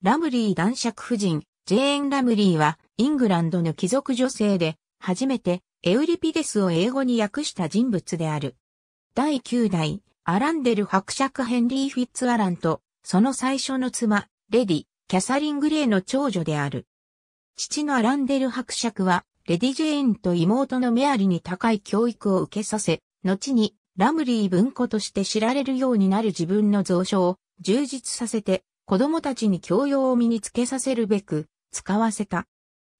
ラムリー男爵夫人、ジェーン・ラムリーは、イングランドの貴族女性で、初めて、エウリピデスを英語に訳した人物である。第9代、アランデル伯爵ヘンリー・フィッツアランと、その最初の妻、レディ、キャサリン・グレーの長女である。父のアランデル伯爵は、レディ・ジェーンと妹のメアリに高い教育を受けさせ、後に、ラムリー文庫として知られるようになる自分の蔵書を充実させて、子供たちに教養を身につけさせるべく、使わせた。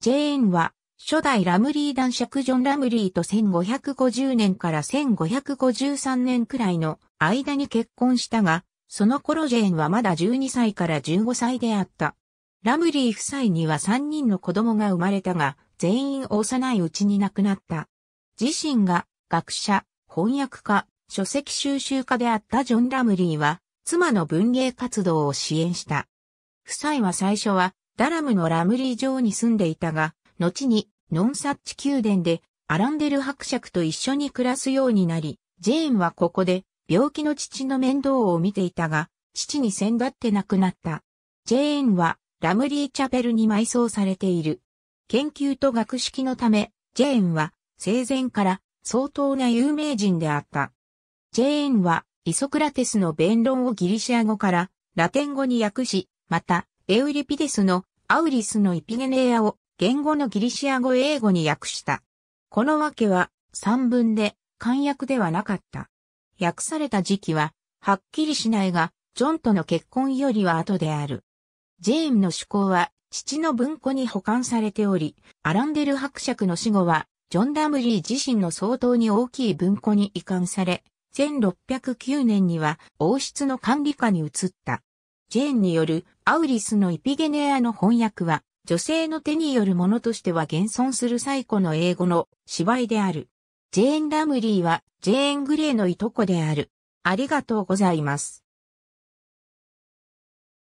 ジェーンは、初代ラムリー男爵ジョン・ラムリーと1550年から1553年くらいの間に結婚したが、その頃ジェーンはまだ12歳から15歳であった。ラムリー夫妻には3人の子供が生まれたが、全員幼いうちに亡くなった。自身が学者、翻訳家、書籍収集家であったジョン・ラムリーは、妻の文芸活動を支援した。夫妻は最初はダラムのラムリー城に住んでいたが、後にノンサッチ宮殿でアランデル伯爵と一緒に暮らすようになり、ジェーンはここで病気の父の面倒を見ていたが、父に先立って亡くなった。ジェーンはラムリーチャペルに埋葬されている。研究と学識のため、ジェーンは生前から相当な有名人であった。ジェーンはイソクラテスの弁論をギリシア語からラテン語に訳し、また、エウリピデスのアウリスのイピゲネアを言語のギリシア語英語に訳した。このわけは、三文で、漢訳ではなかった。訳された時期は、はっきりしないが、ジョンとの結婚よりは後である。ジェームの趣向は、父の文庫に保管されており、アランデル伯爵の死後は、ジョン・ダムリー自身の相当に大きい文庫に移管され、1609年には王室の管理下に移った。ジェーンによるアウリスのイピゲネアの翻訳は、女性の手によるものとしては現存する最古の英語の芝居である。ジェーン・ラムリーはジェーン・グレーのいとこである。ありがとうございます。